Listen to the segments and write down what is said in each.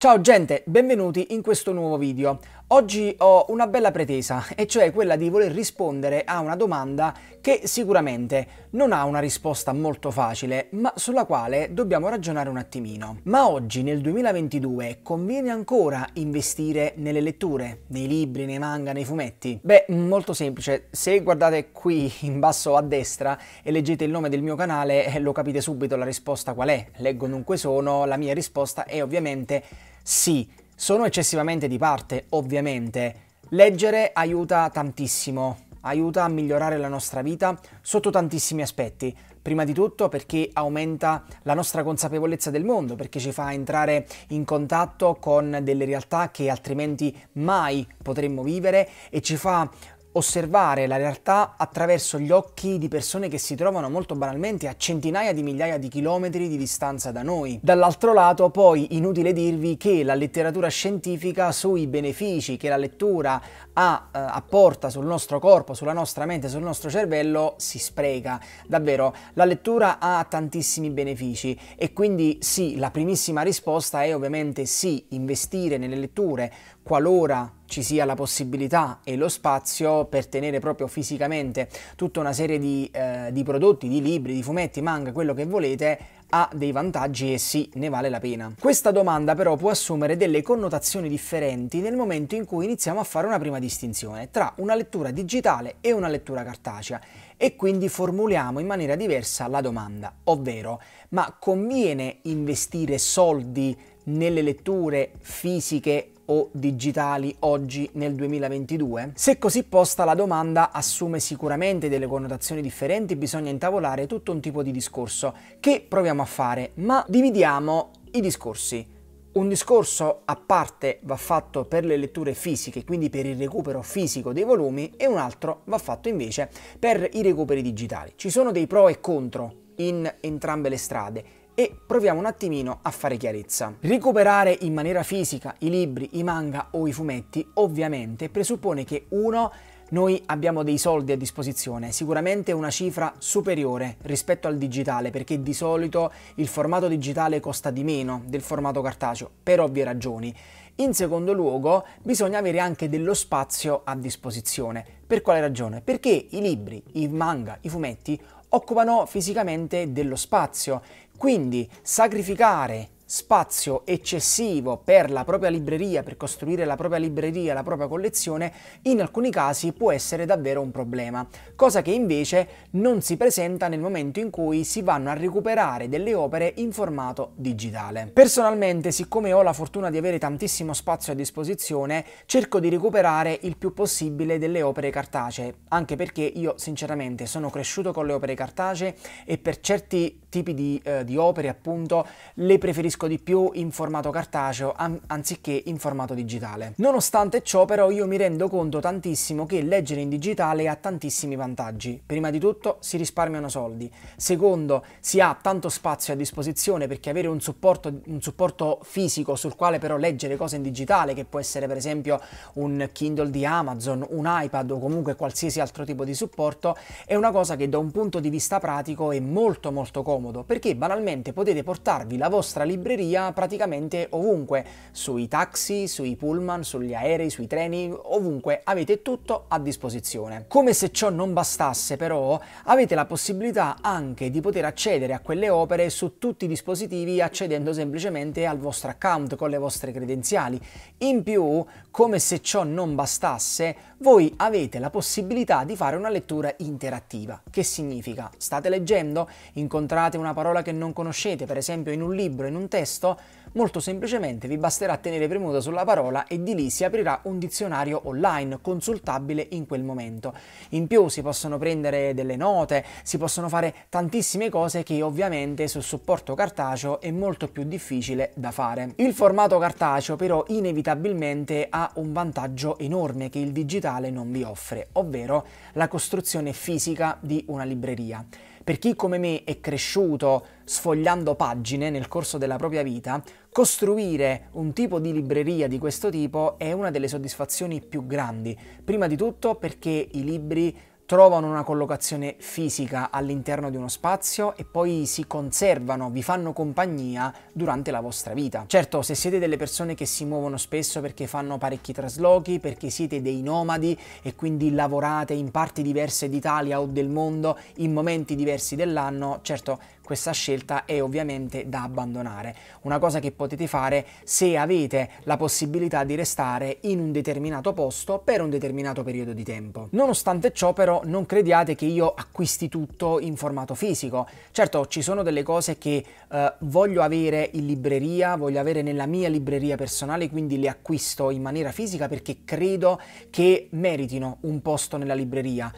Ciao gente, benvenuti in questo nuovo video. Oggi ho una bella pretesa, e cioè quella di voler rispondere a una domanda che sicuramente non ha una risposta molto facile, ma sulla quale dobbiamo ragionare un attimino. Ma oggi, nel 2022, conviene ancora investire nelle letture, nei libri, nei manga, nei fumetti? Beh, molto semplice. Se guardate qui in basso a destra e leggete il nome del mio canale, eh, lo capite subito la risposta qual è. Leggo dunque sono, la mia risposta è ovviamente sì, sono eccessivamente di parte, ovviamente. Leggere aiuta tantissimo, aiuta a migliorare la nostra vita sotto tantissimi aspetti. Prima di tutto perché aumenta la nostra consapevolezza del mondo, perché ci fa entrare in contatto con delle realtà che altrimenti mai potremmo vivere e ci fa osservare la realtà attraverso gli occhi di persone che si trovano molto banalmente a centinaia di migliaia di chilometri di distanza da noi. Dall'altro lato poi inutile dirvi che la letteratura scientifica sui benefici che la lettura a, eh, apporta sul nostro corpo, sulla nostra mente, sul nostro cervello si spreca. Davvero, la lettura ha tantissimi benefici e quindi sì, la primissima risposta è ovviamente sì, investire nelle letture qualora ci sia la possibilità e lo spazio per tenere proprio fisicamente tutta una serie di, eh, di prodotti, di libri, di fumetti, manga, quello che volete ha dei vantaggi e sì, ne vale la pena. Questa domanda però può assumere delle connotazioni differenti nel momento in cui iniziamo a fare una prima distinzione tra una lettura digitale e una lettura cartacea e quindi formuliamo in maniera diversa la domanda, ovvero ma conviene investire soldi nelle letture fisiche o digitali oggi nel 2022? Se così posta la domanda assume sicuramente delle connotazioni differenti, bisogna intavolare tutto un tipo di discorso che proviamo a fare, ma dividiamo i discorsi. Un discorso a parte va fatto per le letture fisiche, quindi per il recupero fisico dei volumi, e un altro va fatto invece per i recuperi digitali. Ci sono dei pro e contro in entrambe le strade e proviamo un attimino a fare chiarezza. Recuperare in maniera fisica i libri, i manga o i fumetti ovviamente presuppone che uno noi abbiamo dei soldi a disposizione, sicuramente una cifra superiore rispetto al digitale, perché di solito il formato digitale costa di meno del formato cartaceo, per ovvie ragioni. In secondo luogo, bisogna avere anche dello spazio a disposizione. Per quale ragione? Perché i libri, i manga, i fumetti occupano fisicamente dello spazio. Quindi sacrificare spazio eccessivo per la propria libreria, per costruire la propria libreria, la propria collezione, in alcuni casi può essere davvero un problema, cosa che invece non si presenta nel momento in cui si vanno a recuperare delle opere in formato digitale. Personalmente, siccome ho la fortuna di avere tantissimo spazio a disposizione, cerco di recuperare il più possibile delle opere cartacee, anche perché io sinceramente sono cresciuto con le opere cartacee e per certi tipi di, eh, di, opere appunto le preferisco di più in formato cartaceo an anziché in formato digitale. Nonostante ciò però io mi rendo conto tantissimo che leggere in digitale ha tantissimi vantaggi. Prima di tutto si risparmiano soldi, secondo si ha tanto spazio a disposizione perché avere un supporto, un supporto fisico sul quale però leggere cose in digitale che può essere per esempio un Kindle di Amazon, un iPad o comunque qualsiasi altro tipo di supporto è una cosa che da un punto di vista pratico è molto molto comoda comodo perché banalmente potete portarvi la vostra libreria praticamente ovunque, sui taxi, sui pullman, sugli aerei, sui treni, ovunque avete tutto a disposizione. Come se ciò non bastasse però avete la possibilità anche di poter accedere a quelle opere su tutti i dispositivi accedendo semplicemente al vostro account con le vostre credenziali. In più, come se ciò non bastasse, voi avete la possibilità di fare una lettura interattiva. Che significa? State leggendo, incontrate cercate una parola che non conoscete, per esempio in un libro, in un testo, molto semplicemente vi basterà tenere premuta sulla parola e di lì si aprirà un dizionario online consultabile in quel momento. In più si possono prendere delle note, si possono fare tantissime cose che ovviamente sul supporto cartaceo è molto più difficile da fare. Il formato cartaceo però inevitabilmente ha un vantaggio enorme che il digitale non vi offre, ovvero la costruzione fisica di una libreria. Per chi come me è cresciuto sfogliando pagine nel corso della propria vita, costruire un tipo di libreria di questo tipo è una delle soddisfazioni più grandi. Prima di tutto perché i libri trovano una collocazione fisica all'interno di uno spazio e poi si conservano, vi fanno compagnia durante la vostra vita. Certo, se siete delle persone che si muovono spesso perché fanno parecchi traslochi, perché siete dei nomadi e quindi lavorate in parti diverse d'Italia o del mondo in momenti diversi dell'anno, certo questa scelta è ovviamente da abbandonare. Una cosa che potete fare se avete la possibilità di restare in un determinato posto per un determinato periodo di tempo. Nonostante ciò però non crediate che io acquisti tutto in formato fisico. Certo ci sono delle cose che eh, voglio avere in libreria, voglio avere nella mia libreria personale, quindi le acquisto in maniera fisica perché credo che meritino un posto nella libreria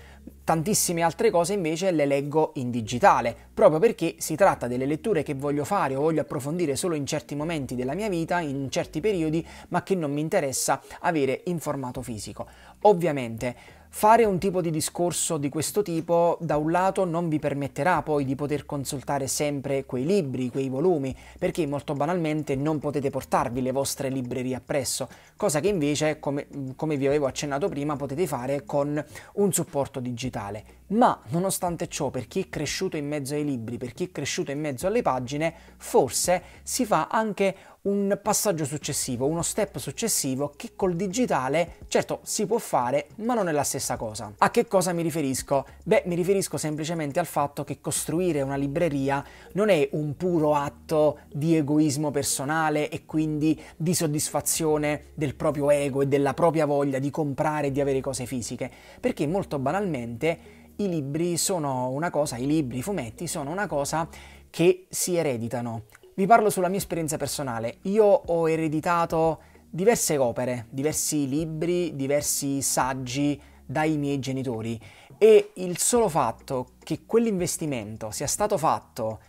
Tantissime altre cose invece le leggo in digitale, proprio perché si tratta delle letture che voglio fare o voglio approfondire solo in certi momenti della mia vita, in certi periodi, ma che non mi interessa avere in formato fisico. Ovviamente Fare un tipo di discorso di questo tipo, da un lato, non vi permetterà poi di poter consultare sempre quei libri, quei volumi, perché molto banalmente non potete portarvi le vostre librerie appresso, cosa che invece, come, come vi avevo accennato prima, potete fare con un supporto digitale ma nonostante ciò per chi è cresciuto in mezzo ai libri, per chi è cresciuto in mezzo alle pagine, forse si fa anche un passaggio successivo, uno step successivo che col digitale certo si può fare, ma non è la stessa cosa. A che cosa mi riferisco? Beh, mi riferisco semplicemente al fatto che costruire una libreria non è un puro atto di egoismo personale e quindi di soddisfazione del proprio ego e della propria voglia di comprare e di avere cose fisiche, perché molto banalmente i libri sono una cosa, i libri, i fumetti sono una cosa che si ereditano. Vi parlo sulla mia esperienza personale. Io ho ereditato diverse opere, diversi libri, diversi saggi dai miei genitori e il solo fatto che quell'investimento sia stato fatto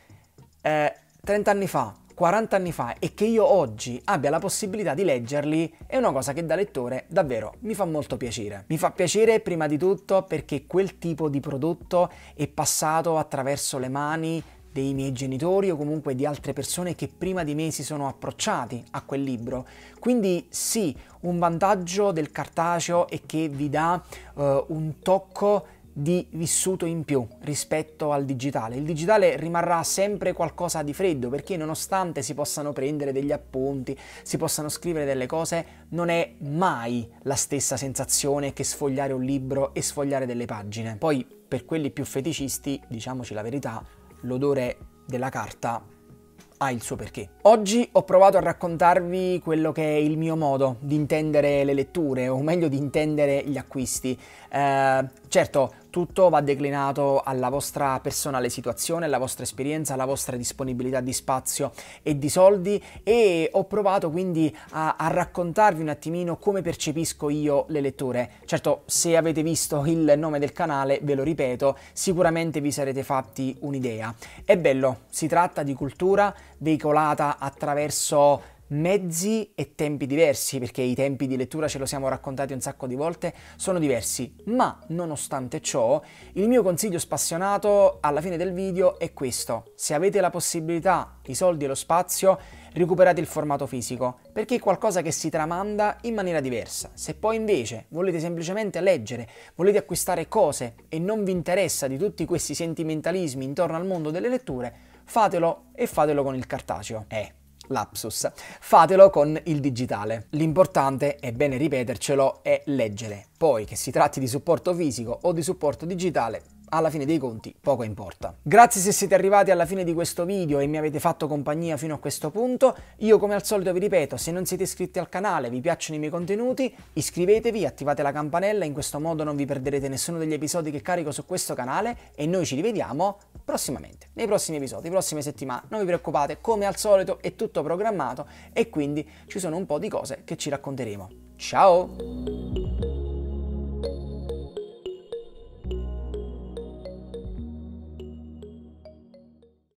eh, 30 anni fa, 40 anni fa e che io oggi abbia la possibilità di leggerli è una cosa che da lettore davvero mi fa molto piacere. Mi fa piacere prima di tutto perché quel tipo di prodotto è passato attraverso le mani dei miei genitori o comunque di altre persone che prima di me si sono approcciati a quel libro. Quindi sì, un vantaggio del cartaceo è che vi dà eh, un tocco di vissuto in più rispetto al digitale. Il digitale rimarrà sempre qualcosa di freddo perché nonostante si possano prendere degli appunti, si possano scrivere delle cose, non è mai la stessa sensazione che sfogliare un libro e sfogliare delle pagine. Poi per quelli più feticisti, diciamoci la verità, l'odore della carta ha il suo perché. Oggi ho provato a raccontarvi quello che è il mio modo di intendere le letture, o meglio di intendere gli acquisti. Eh, Certo, tutto va declinato alla vostra personale situazione, alla vostra esperienza, alla vostra disponibilità di spazio e di soldi e ho provato quindi a, a raccontarvi un attimino come percepisco io le letture. Certo, se avete visto il nome del canale, ve lo ripeto, sicuramente vi sarete fatti un'idea. È bello, si tratta di cultura veicolata attraverso mezzi e tempi diversi, perché i tempi di lettura ce lo siamo raccontati un sacco di volte, sono diversi, ma nonostante ciò il mio consiglio spassionato alla fine del video è questo, se avete la possibilità, i soldi e lo spazio, recuperate il formato fisico, perché è qualcosa che si tramanda in maniera diversa. Se poi invece volete semplicemente leggere, volete acquistare cose e non vi interessa di tutti questi sentimentalismi intorno al mondo delle letture, fatelo e fatelo con il cartaceo. Eh lapsus. Fatelo con il digitale. L'importante, è bene ripetercelo, è leggere. Poi che si tratti di supporto fisico o di supporto digitale, alla fine dei conti poco importa. Grazie se siete arrivati alla fine di questo video e mi avete fatto compagnia fino a questo punto. Io come al solito vi ripeto, se non siete iscritti al canale, vi piacciono i miei contenuti, iscrivetevi, attivate la campanella, in questo modo non vi perderete nessuno degli episodi che carico su questo canale e noi ci rivediamo prossimamente, nei prossimi episodi, prossime settimane. Non vi preoccupate, come al solito è tutto programmato e quindi ci sono un po' di cose che ci racconteremo. Ciao!